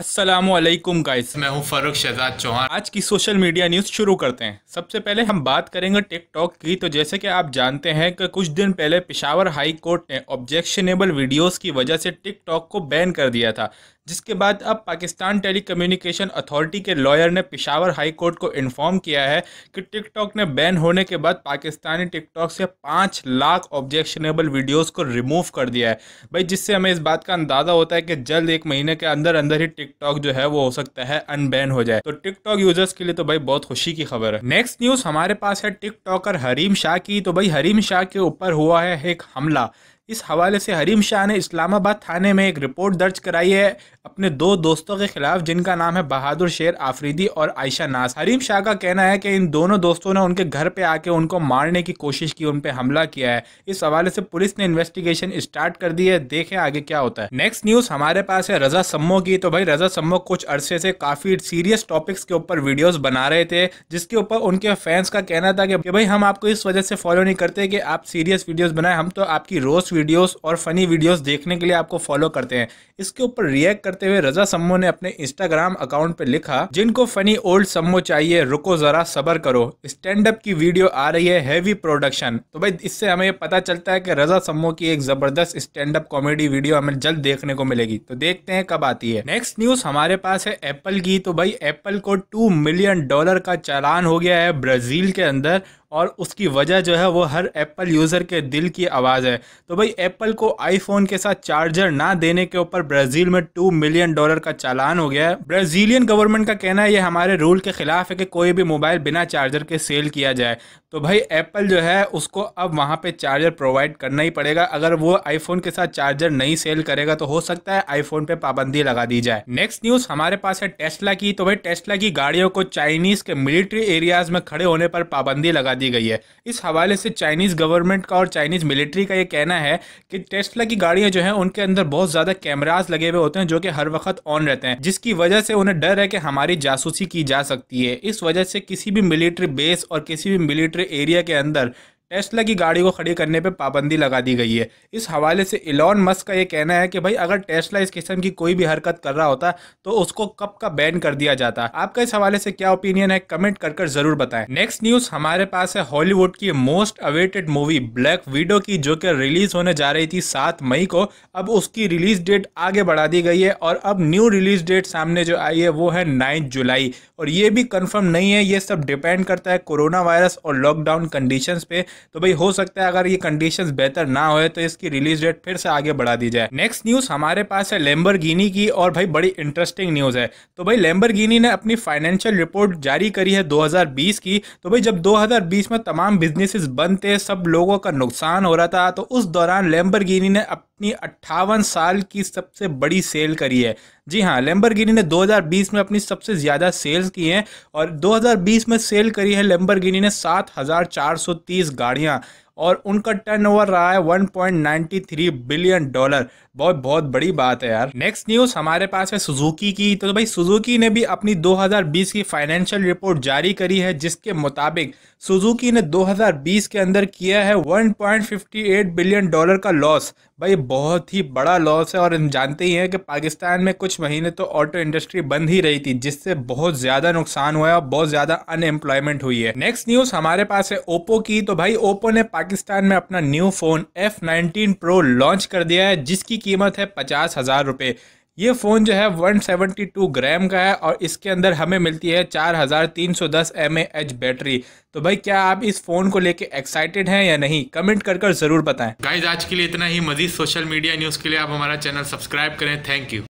Aslam guys मैं हूं फारूक शहजाद चौहान आज की सोशल मीडिया न्यूज़ शुरू करते हैं सबसे पहले हम बात करेंगे टिकटॉक की तो जैसे कि आप जानते हैं कि कुछ दिन पहले पिशावर हाई कोर्ट ने ऑब्जेक्शनेबल वीडियोस की वजह से टिकटॉक को बैन कर दिया था जिसके बाद अब पाकिस्तान टेली कम्युनिकेशन अथॉरिटी के लॉयर ने पिशावर हाई कोर्ट को इन्फॉर्म किया है कि टिकटॉक ने बैन होने के बाद पाकिस्तानी टिकटॉक से पाँच लाख ऑब्जेक्शनेबल वीडियोस को रिमूव कर दिया है भाई जिससे हमें इस बात का अंदाज़ा होता है कि जल्द एक महीने के अंदर अंदर ही टिकटॉक जो है वो हो सकता है अनबैन हो जाए तो टिकटॉक यूजर्स के लिए तो भाई बहुत खुशी की खबर है नेक्स्ट न्यूज़ हमारे पास है टिकटॉकर हरीम शाह की तो भाई हरीम शाह के ऊपर हुआ है एक हमला इस हवाले से हरीम शाह ने इस्लामाबाद थाने में एक रिपोर्ट दर्ज कराई है अपने दो दोस्तों के खिलाफ जिनका नाम है बहादुर शेर आफरीदी और आयशा नास हरीम शाह का कहना है कि इन दोनों दोस्तों ने उनके घर पे आके उनको मारने की कोशिश की उन पर हमला किया है इस हवाले से पुलिस ने इन्वेस्टिगेशन स्टार्ट कर दी है देखे आगे क्या होता है नेक्स्ट न्यूज हमारे पास है रजा सम्मो की तो भाई रजा सम्मो कुछ अरसे से काफी सीरियस टॉपिक्स के ऊपर वीडियोज बना रहे थे जिसके ऊपर उनके फैंस का कहना था कि भाई हम आपको इस वजह से फॉलो नहीं करते कि आप सीरियस वीडियोज बनाए हम तो आपकी रोज वीडियोस और फ़नी वीडियोस देखने के लिए आपको फॉलो करते हैं इसके ऊपर रिएक्ट करते हुए रजा सम्मो ने अपने इंस्टाग्राम अकाउंट पर लिखा जिनको फ़नी ओल्ड सम्मो चाहिए रुको ज़रा सबर करो स्टैंड अप की वीडियो आ रही है हैवी प्रोडक्शन तो भाई इससे हमें पता चलता है कि रजा सम्मो की एक ज़बरदस्त स्टैंड अप कॉमेडी वीडियो हमें जल्द देखने को मिलेगी तो देखते हैं कब आती है नेक्स्ट न्यूज़ हमारे पास है एप्पल की तो भाई एप्पल को टू मिलियन डॉलर का चालान हो गया है ब्राज़ील के अंदर और उसकी वजह जो है वो हर एप्पल यूज़र के दिल की आवाज़ है तो भाई एप्पल को आईफोन के साथ चार्जर ना देने के ऊपर ब्राज़ील में टू मिलियन डॉलर का चालान हो गया है ब्राज़ीलियन गवर्नमेंट का कहना है ये हमारे रूल के ख़िलाफ़ है कि कोई भी मोबाइल बिना चार्जर के सेल किया जाए तो भाई एप्पल जो है उसको अब वहाँ पर चार्जर प्रोवाइड करना ही पड़ेगा अगर वो आईफोन के साथ चार्जर नहीं सेल करेगा तो हो सकता है आईफोन पे पाबंदी लगा दी जाए नेक्स्ट न्यूज हमारे पास है टेस्ला की तो भाई टेस्ला की गाड़ियों को चाइनीज के मिलिट्री एरियाज में खड़े होने पर पाबंदी लगा दी गई है इस हवाले से चाइनीज़ गवर्नमेंट का और चाइनीज़ मिलिट्री का ये कहना है कि टेस्टला की गाड़ियां जो है उनके अंदर बहुत ज़्यादा कैमराज लगे हुए होते हैं जो कि हर वक्त ऑन रहते हैं जिसकी वजह से उन्हें डर है कि हमारी जासूसी की जा सकती है इस वजह से किसी भी मिलिट्री बेस और किसी भी मिलिट्री एरिया के अंदर टेस्ला की गाड़ी को खड़ी करने पर पाबंदी लगा दी गई है इस हवाले से इलॉन मस्क का ये कहना है कि भाई अगर टेस्ला इस किस्म की कोई भी हरकत कर रहा होता तो उसको कब का बैन कर दिया जाता आपका इस हवाले से क्या ओपिनियन है कमेंट कर कर जरूर बताएं नेक्स्ट न्यूज हमारे पास है हॉलीवुड की most awaited movie black widow की जो कि रिलीज होने जा रही थी सात मई को अब उसकी रिलीज डेट आगे बढ़ा दी गई है और अब न्यू रिलीज डेट सामने जो आई है वो है नाइन्थ जुलाई और ये भी कन्फर्म नहीं है ये सब डिपेंड करता है कोरोना वायरस और लॉकडाउन कंडीशन पे तो भाई हो सकता है अगर ये कंडीशन बेहतर ना हो तो इसकी रिलीज डेट फिर से आगे बढ़ा दी जाए नेक्स्ट न्यूज हमारे पास है लेम्बर की और भाई बड़ी इंटरेस्टिंग न्यूज है तो भाई लेम्बर ने अपनी फाइनेंशियल रिपोर्ट जारी करी है दो की तो भाई जब दो में तमाम बिजनेसिस बंद थे सब लोगों का नुकसान हो रहा था तो उस दौरान लेम्बर ने अपनी अट्ठावन साल की सबसे बड़ी सेल करी है जी हाँ लेम्बरगिनी ने 2020 में अपनी सबसे ज़्यादा सेल्स की हैं और 2020 में सेल करी है लेम्बरगिनी ने 7430 गाड़ियाँ और उनका टर्नओवर रहा है 1.93 बिलियन डॉलर बहुत बहुत बड़ी बात है यार नेक्स्ट न्यूज हमारे पास है सुजुकी की तो भाई सुजुकी ने भी अपनी 2020 की फाइनेंशियल रिपोर्ट जारी करी है जिसके मुताबिक सुजुकी ने 2020 के अंदर किया है 1.58 बिलियन डॉलर का लॉस भाई बहुत ही बड़ा लॉस है और हम जानते ही हैं कि पाकिस्तान में कुछ महीने तो ऑटो इंडस्ट्री बंद ही रही थी जिससे बहुत ज़्यादा नुकसान हुआ है और बहुत ज़्यादा अनएम्प्लॉयमेंट हुई है नेक्स्ट न्यूज़ हमारे पास है ओप्पो की तो भाई ओप्पो ने पाकिस्तान पाकिस्तान में अपना new phone F19 Pro launch कर दिया है जिसकी कीमत है पचास हज़ार रुपये ये फ़ोन जो है 172 ग्राम का है और इसके अंदर हमें मिलती है 4310 mAh बैटरी तो भाई क्या आप इस फ़ोन को लेके एक्साइटेड हैं या नहीं कमेंट कर कर ज़रूर बताएं गाइज आज के लिए इतना ही मजीद सोशल मीडिया न्यूज़ के लिए आप हमारा चैनल सब्सक्राइब करें थैंक यू